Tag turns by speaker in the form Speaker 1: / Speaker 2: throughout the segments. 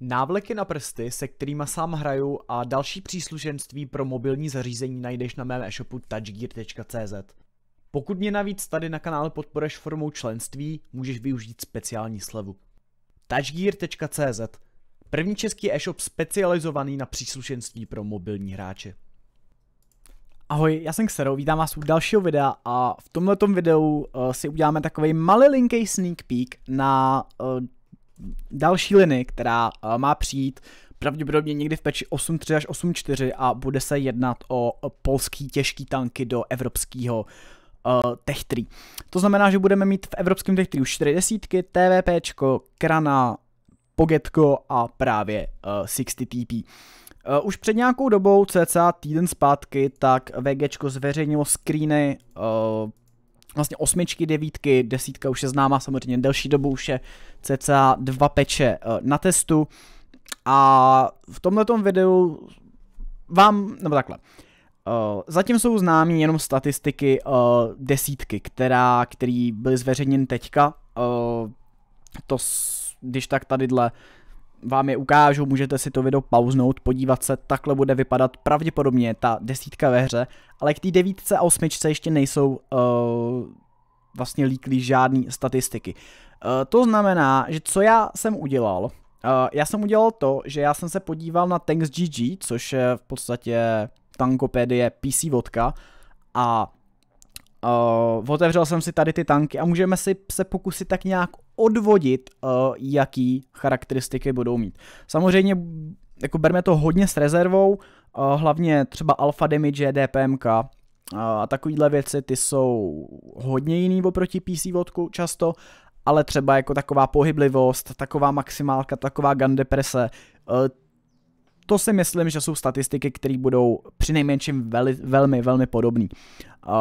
Speaker 1: Návleky na prsty, se kterými sám hraju a další příslušenství pro mobilní zařízení najdeš na mém e-shopu touchgear.cz. Pokud mě navíc tady na kanále podporeš formou členství, můžeš využít speciální slevu. touchgear.cz První český e-shop specializovaný na příslušenství pro mobilní hráče. Ahoj, já jsem Xero, vítám vás u dalšího videa a v tomto videu uh, si uděláme takový malilinký sneak peek na uh, další liny, která eh, má přijít pravděpodobně někdy v peči 8.3 až 8.4 a bude se jednat o eh, polský těžký tanky do evropského uh, eh, Tech 3. To znamená, že budeme mít v evropském Tech 3 už 4 desítky, TVP, Krana, Pogetko a právě uh, 60 TP. Uh, už před nějakou dobou, cca týden zpátky, tak VGčko zveřejnilo screeny uh, vlastně osmičky, devítky, desítka už je známá samozřejmě delší dobu, už je cca dva peče eh, na testu. A v tomto videu vám, nebo takhle, Uh, zatím jsou známí jenom statistiky uh, desítky, která, který byly zveřejněny teďka. Uh, to, s, když tak tadyhle vám je ukážu, můžete si to video pauznout, podívat se, takhle bude vypadat pravděpodobně ta desítka ve hře, ale k té devítce a osmičce ještě nejsou uh, vlastně líklí žádný statistiky. Uh, to znamená, že co já jsem udělal, uh, já jsem udělal to, že já jsem se podíval na Tanks GG, což je v podstatě tankopédie PC vodka a Uh, otevřel jsem si tady ty tanky a můžeme si se pokusit tak nějak odvodit, uh, jaký charakteristiky budou mít. Samozřejmě jako berme to hodně s rezervou, uh, hlavně třeba alfa damage, DPMK uh, a takovýhle věci, ty jsou hodně jiný oproti PC vodku často, ale třeba jako taková pohyblivost, taková maximálka, taková gun deprese, uh, to si myslím, že jsou statistiky, které budou přinejmenším veli, velmi, velmi podobné. Uh,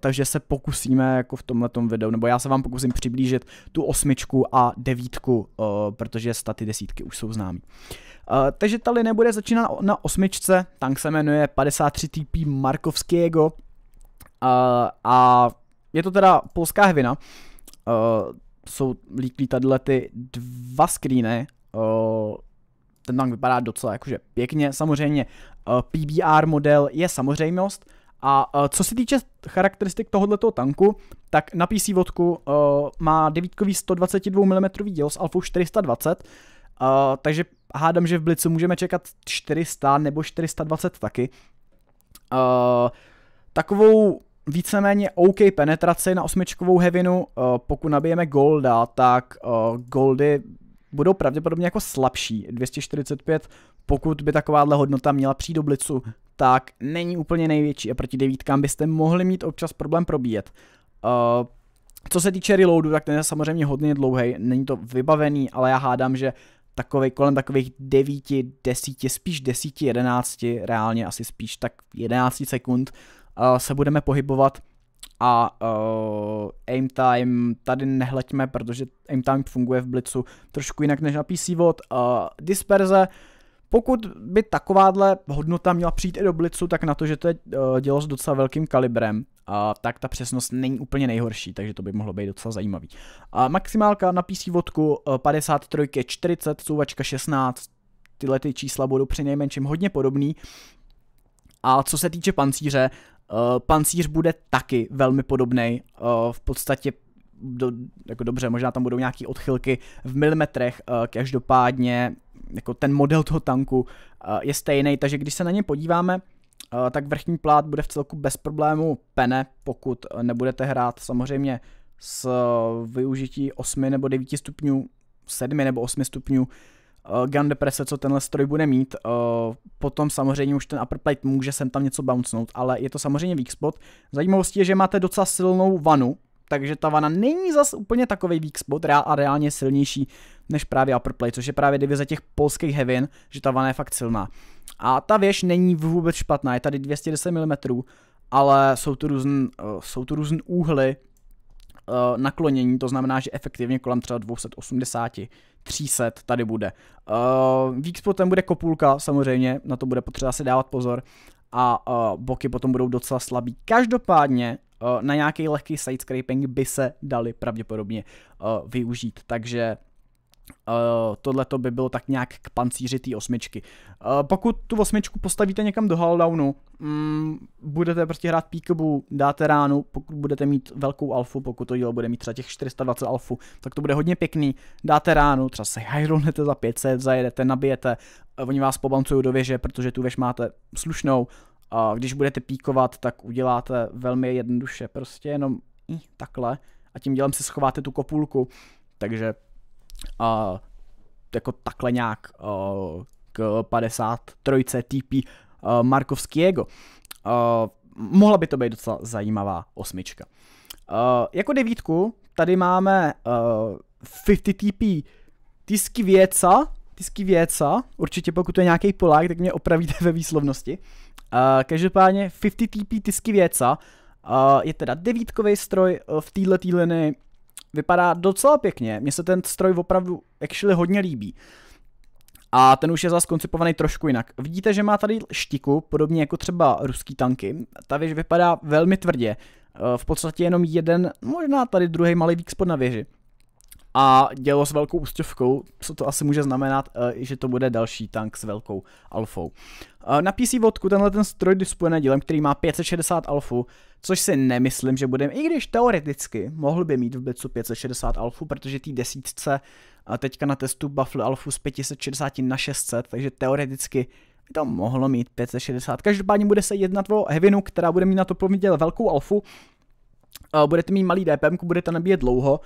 Speaker 1: takže se pokusíme jako v tomhle videu, nebo já se vám pokusím přiblížit tu osmičku a devítku, uh, protože staty desítky už jsou známý. Uh, takže ta linie bude začínat na osmičce, tank se jmenuje 53 TP Markovského uh, e, a je to teda polská hvina. Uh, jsou líklí tady ty dva screeny, uh, ten tank vypadá docela jakože pěkně. Samozřejmě eh, PBR model je samozřejmost, a eh, co se týče charakteristik tohoto tanku, tak na PC vodku eh, má 9 122 mm děl s alfou 420, takže hádám, že v Blicu můžeme čekat 400 nebo 420 taky. takovou víceméně OK penetraci na osmičkovou hevinu, pokud nabijeme golda, tak goldy budou pravděpodobně jako slabší. 245, pokud by takováhle hodnota měla přijít do blicu, tak není úplně největší a proti devítkám byste mohli mít občas problém probíjet. Uh, co se týče reloadu, tak ten je samozřejmě hodně dlouhý, není to vybavený, ale já hádám, že takovej, kolem takových 9, 10, spíš 10, 11, reálně asi spíš tak 11 sekund uh, se budeme pohybovat a uh, eh, aim time tady nehleďme, protože aim time funguje v Blitzu trošku jinak než na PC VOD. Uh, eh, disperze, pokud by takováhle hodnota měla přijít i do Blitzu, tak na to, že to je uh, dělo s docela velkým kalibrem, uh, tak ta přesnost není úplně nejhorší, takže to by mohlo být docela zajímavý. Uh, maximálka na PC vodku uh, 53 je 40, souvačka 16, tyhle ty čísla budou při nejmenším hodně podobný, a co se týče pancíře, uh, pancíř bude taky velmi podobný. Uh, eh, v podstatě do, jako dobře, možná tam budou nějaké odchylky v milimetrech, uh, každopádně jako ten model toho tanku uh, je stejný, takže když se na ně podíváme, uh, tak vrchní plát bude v celku bez problému pene, pokud nebudete hrát samozřejmě s využití 8 nebo 9 stupňů, 7 nebo 8 stupňů uh, eh, gun deprese, co tenhle stroj bude mít. Uh, potom samozřejmě už ten upper plate může sem tam něco bouncenout, ale je to samozřejmě weak spot. Zajímavostí je, že máte docela silnou vanu, takže ta vana není zas úplně takový weak spot reál a reálně silnější než právě upper plate, což je právě divize těch polských hevin, že ta vana je fakt silná. A ta věž není vůbec špatná, je tady 210 mm, ale jsou tu různé uh, eh, jsou tu různý úhly, uh, naklonění, to znamená, že efektivně kolem třeba 280, 300 tady bude. Uh, eh, vík potom bude kopulka, samozřejmě, na to bude potřeba si dávat pozor a uh, boky potom budou docela slabý. Každopádně uh, na nějaký lehký side scraping by se dali pravděpodobně uh, využít, takže Uh, eh, tohle to by bylo tak nějak k pancíři té osmičky. Uh, pokud tu osmičku postavíte někam do Halldownu, mm, budete prostě hrát píkobu, dáte ránu, pokud budete mít velkou alfu, pokud to dílo bude mít třeba těch 420 alfu, tak to bude hodně pěkný, dáte ránu, třeba se hajrolnete za 500, zajedete, nabijete, uh, oni vás pobancují do věže, protože tu věž máte slušnou, a když budete píkovat, tak uděláte velmi jednoduše, prostě jenom i takhle a tím dělem si schováte tu kopulku, takže uh, jako takhle nějak uh, k 53. TP uh, Markovského. Uh, mohla by to být docela zajímavá osmička. Uh, jako devítku tady máme uh, 50 TP Tisky Věca, Tisky Věca, určitě pokud to je nějaký Polák, tak mě opravíte ve výslovnosti. Uh, každopádně 50 TP Tisky Věca uh, je teda devítkový stroj uh, v této týleny vypadá docela pěkně. Mně se ten stroj opravdu actually hodně líbí. A ten už je zase koncipovaný trošku jinak. Vidíte, že má tady štiku, podobně jako třeba ruský tanky. Ta věž vypadá velmi tvrdě. Eh, v podstatě jenom jeden, možná tady druhý malý výk spod na věži. A dělo s velkou ústěvkou, co to asi může znamenat, eh, že to bude další tank s velkou alfou. Na PC vodku tenhle ten stroj disponuje dílem, který má 560 alfu, což si nemyslím, že budeme, i když teoreticky mohl by mít v Blitzu 560 alfu, protože tý desítce teďka na testu buffle alfu z 560 na 600, takže teoreticky by to mohlo mít 560. Každopádně bude se jednat o Heavinu, která bude mít na to poměrně velkou alfu, budete mít malý DPM, budete nabíjet dlouho,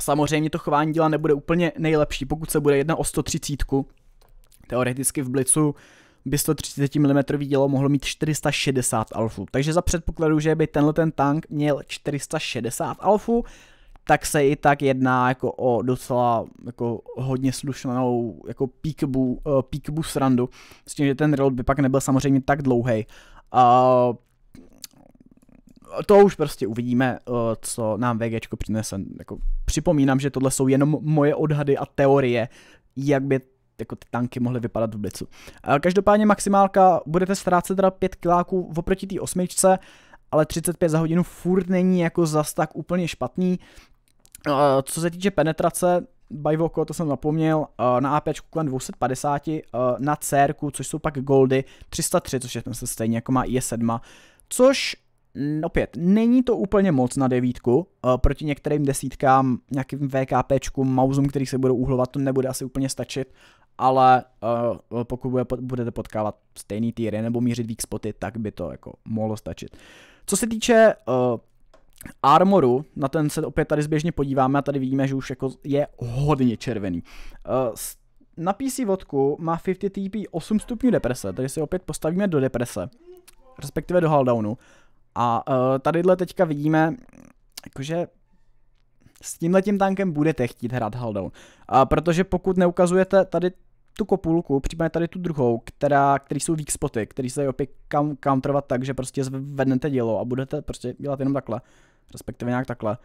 Speaker 1: Samozřejmě to chování díla nebude úplně nejlepší, pokud se bude jedna o 130. Teoreticky v Blicu by 130 mm dělo mohlo mít 460 alfů. Takže za předpokladu, že by tenhle ten tank měl 460 alfů, tak se i tak jedná jako o docela jako hodně slušnou jako peekbu, uh, eh, srandu. S tím, že ten reload by pak nebyl samozřejmě tak dlouhý. Uh, to už prostě uvidíme, eh, co nám VG přinese. Jako připomínám, že tohle jsou jenom moje odhady a teorie, jak by jako ty tanky mohly vypadat v blicu. Každopádně maximálka, budete ztrácet teda 5 kiláků oproti té osmičce, ale 35 za hodinu furt není jako zas tak úplně špatný. Co se týče penetrace, Bajvoko, to jsem zapomněl, na AP kolem 250, na CR, což jsou pak goldy, 303, což je ten se stejně jako má IE7, což opět, není to úplně moc na devítku, proti některým desítkám, nějakým VKP, mauzům, který se budou uhlovat, to nebude asi úplně stačit, ale uh, pokud bude, budete potkávat stejný týry nebo mířit weak spoty, tak by to jako mohlo stačit. Co se týče uh, Armoru, na ten se opět tady zběžně podíváme a tady vidíme, že už jako je hodně červený. Uh, na PC vodku má 50 TP 8 stupňů deprese, takže se opět postavíme do deprese, respektive do haldownu. A uh, tadyhle teďka vidíme, jakože s tímhletím tankem budete chtít hrát Haldown. Uh, protože pokud neukazujete tady tu kopulku, případně tady tu druhou, která, který jsou weak spoty, který se opět counterovat tak, že prostě zvednete dělo a budete prostě dělat jenom takhle, respektive nějak takhle,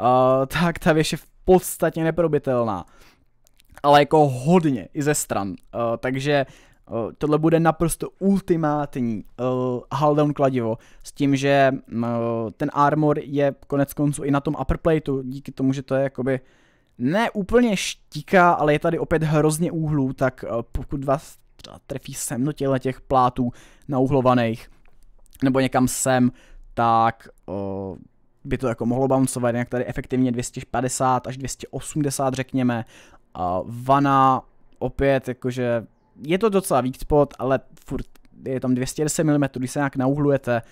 Speaker 1: uh, tak ta věž je v podstatě neprobitelná. Ale jako hodně, i ze stran. Uh, takže Uh, tohle bude naprosto ultimátní uh, Haldown kladivo s tím, že uh, ten armor je konec konců i na tom upper plateu, díky tomu, že to je jakoby uh, ne úplně štíká, ale je tady opět hrozně úhlů, tak eh, pokud vás trefí sem do těchto těch plátů nauhlovaných, nebo někam sem, tak uh, by to jako mohlo bouncovat, jak tady efektivně 250 až 280 řekněme. Uh, vana opět jakože je to docela weak spot, ale furt je tam 210 mm, když se nějak nauhlujete,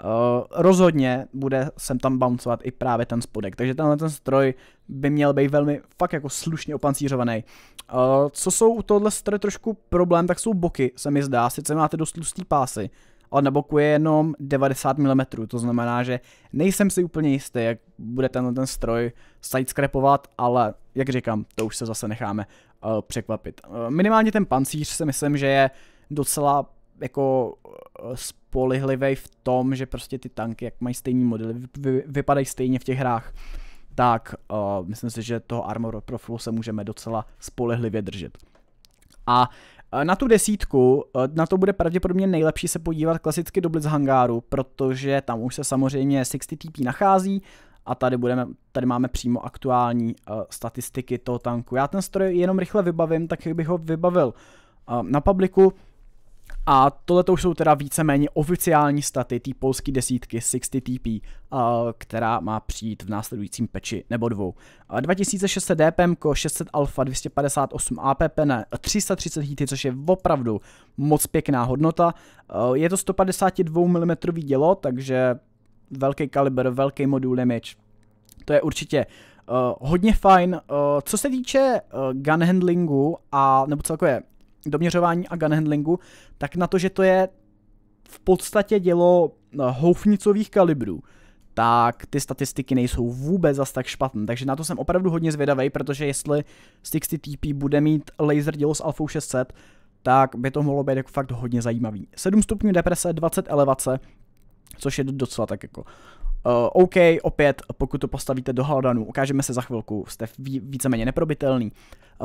Speaker 1: Eh, rozhodně bude sem tam bouncovat i právě ten spodek, takže tenhle ten stroj by měl být velmi fakt jako slušně opancířovaný. Uh, co jsou u tohle stroje trošku problém, tak jsou boky, se mi zdá, sice máte dost tlustý pásy, ale na boku je jenom 90 mm, to znamená, že nejsem si úplně jistý, jak bude tenhle ten stroj sidescrapovat, ale jak říkám, to už se zase necháme uh, překvapit. Uh, minimálně ten pancíř si myslím, že je docela jako eh, spolehlivý v tom, že prostě ty tanky, jak mají stejný modely, vy, vypadají stejně v těch hrách, tak uh, myslím si, že toho armor profilu se můžeme docela spolehlivě držet. A eh, na tu desítku, na to bude pravděpodobně nejlepší se podívat klasicky do Blitz hangáru, protože tam už se samozřejmě 60TP nachází a tady, budeme, tady máme přímo aktuální uh, statistiky toho tanku. Já ten stroj jenom rychle vybavím, tak bych ho vybavil uh, na publiku. A tohle už jsou teda víceméně oficiální staty té polské desítky 60 TP, eh, která má přijít v následujícím peči nebo dvou. 2600 DPM, 600 Alfa, 258 APP, ne, 330 hity, což je opravdu moc pěkná hodnota. Eh, je to 152 mm dělo, takže velký kaliber, velký modul damage. To je určitě uh, hodně fajn. Uh, co se týče uh, gun handlingu a nebo celkově doměřování a gunhandlingu, tak na to, že to je v podstatě dělo no, houfnicových kalibrů, tak ty statistiky nejsou vůbec zas tak špatné. Takže na to jsem opravdu hodně zvědavý, protože jestli 60TP bude mít laser dělo s Alfa 600, tak by to mohlo být jako fakt hodně zajímavý. 7 stupňů deprese, 20 elevace, což je docela tak jako Uh, OK, opět, pokud to postavíte do Haldanu, ukážeme se za chvilku, jste víceméně neprobitelný.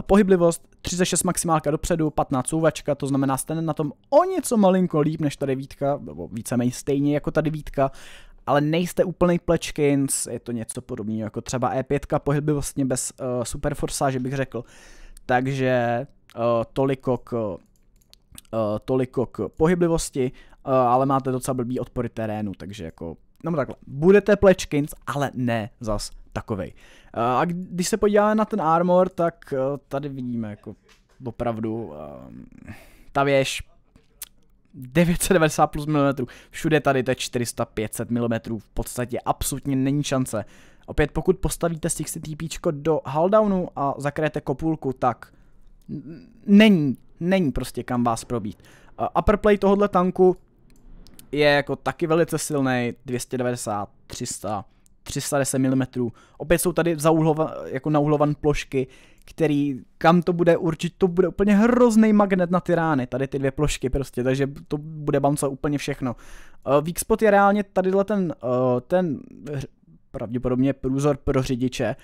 Speaker 1: Pohyblivost 36 maximálka dopředu, 15 souvačka, to znamená jste na tom o něco malinko líp než tady Vítka, nebo víceméně stejně jako tady Vítka, ale nejste úplný plečkins, je to něco podobného jako třeba E5, pohyblivostně bez uh, superforsa, že bych řekl. Takže uh, toliko k uh, toliko k pohyblivosti, uh, ale máte docela blbý odpory terénu, takže jako, no takhle, budete plečkins, ale ne zas takovej. A když se podíváme na ten armor, tak eh, tady vidíme jako opravdu ehm, ta věž 990 plus mm, všude tady to je 400-500 mm, v podstatě absolutně není šance. Opět pokud postavíte 60 TP do haldownu a zakrajete kopulku, tak není, není prostě kam vás probít. Upper play tohohle tanku je jako taky velice silný, 290, 300, 310 mm. Opět jsou tady zauhlova, jako nauhlované plošky, který, kam to bude určit, to bude úplně hrozný magnet na ty rány, tady ty dvě plošky prostě, takže to bude bouncovat úplně všechno. Uh, eh, weak spot je reálně tadyhle ten, uh, ten pravděpodobně průzor pro řidiče,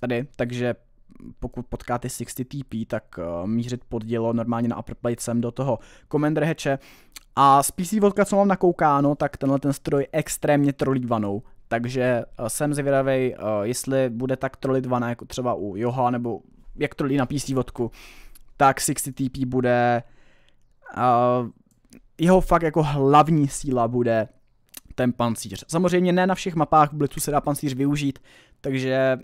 Speaker 1: tady, takže pokud potkáte 60 TP, tak uh, mířit pod dělo normálně na upper plate sem do toho Commander Hatche. A z PC vodka, co mám nakoukáno, tak tenhle ten stroj extrémně trolí vanou. Takže eh, jsem zvědavý, eh, jestli bude tak trolitvané jako třeba u Joha, nebo jak trolí na PC vodku, tak 60TP bude eh, jeho fakt jako hlavní síla bude ten pancíř. Samozřejmě ne na všech mapách Blitzu se dá pancíř využít, takže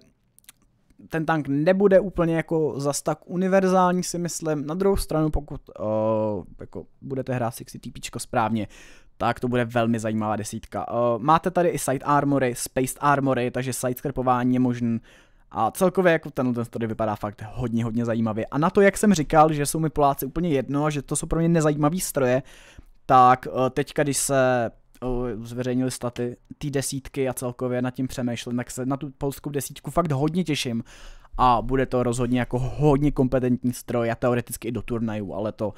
Speaker 1: ten tank nebude úplně jako zas tak univerzální si myslím. Na druhou stranu, pokud uh, jako budete hrát 60 TP správně, tak to bude velmi zajímavá desítka. Uh, máte tady i side armory, spaced armory, takže side skrpování je možný. A celkově jako tenhle ten tady vypadá fakt hodně, hodně zajímavě. A na to, jak jsem říkal, že jsou mi Poláci úplně jedno, a že to jsou pro mě nezajímavý stroje, tak uh, teďka, když se eh, zveřejnili staty ty desítky a celkově nad tím přemýšlím, tak se na tu polskou desítku fakt hodně těším a bude to rozhodně jako hodně kompetentní stroj a teoreticky i do turnajů, ale to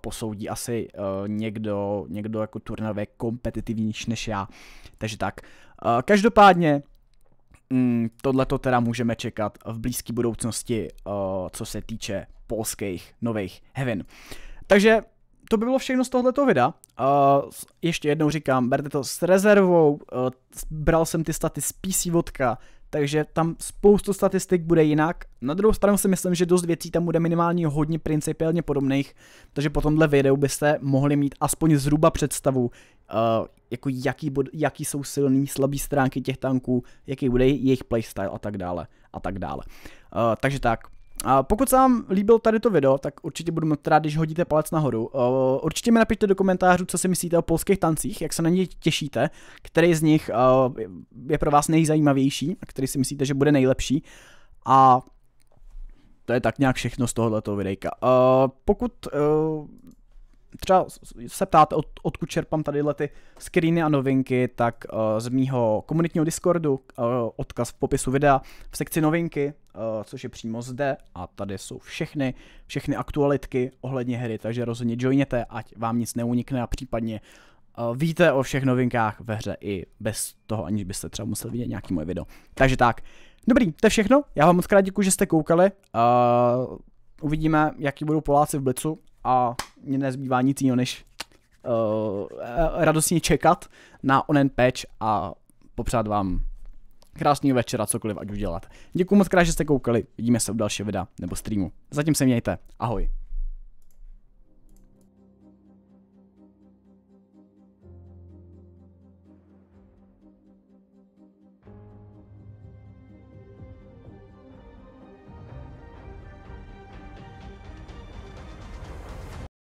Speaker 1: posoudí asi uh, někdo, někdo jako turnavě kompetitivnější než já. Takže tak. Uh, každopádně mm, tohle to teda můžeme čekat v blízké budoucnosti, uh, co se týče polských nových heaven. Takže to by bylo všechno z tohoto videa. Uh, ještě jednou říkám, berte to s rezervou, uh, bral jsem ty staty z PC Vodka, takže tam spoustu statistik bude jinak. Na druhou stranu si myslím, že dost věcí tam bude minimálně hodně principiálně podobných, takže po tomhle videu byste mohli mít aspoň zhruba představu, uh, jako jaký, bod, jaký jsou silné, slabé stránky těch tanků, jaký bude jejich playstyle a tak dále. A tak dále. Uh, takže tak, a pokud se vám líbil tady to video, tak určitě budu moc rád, když hodíte palec nahoru. Určitě mi napište do komentářů, co si myslíte o polských tancích, jak se na ně těšíte, který z nich je pro vás nejzajímavější a který si myslíte, že bude nejlepší. A to je tak nějak všechno z tohoto videjka. Uh, pokud třeba se ptáte, od, odkud čerpám tadyhle ty screeny a novinky, tak uh, z mýho komunitního Discordu, uh, odkaz v popisu videa, v sekci novinky, uh, což je přímo zde a tady jsou všechny, všechny aktualitky ohledně hry, takže rozhodně joiněte, ať vám nic neunikne a případně uh, víte o všech novinkách ve hře i bez toho, aniž byste třeba museli vidět nějaký moje video. Takže tak, dobrý, to je všechno, já vám moc krát děkuji, že jste koukali, uh, uvidíme, jaký budou Poláci v Blicu a mě nezbývá nic jiného, než uh, radostně čekat na onen patch a popřát vám krásného večera, cokoliv ať už dělat. Děkuji moc krát, že jste koukali, vidíme se u dalšího videa nebo streamu. Zatím se mějte, ahoj.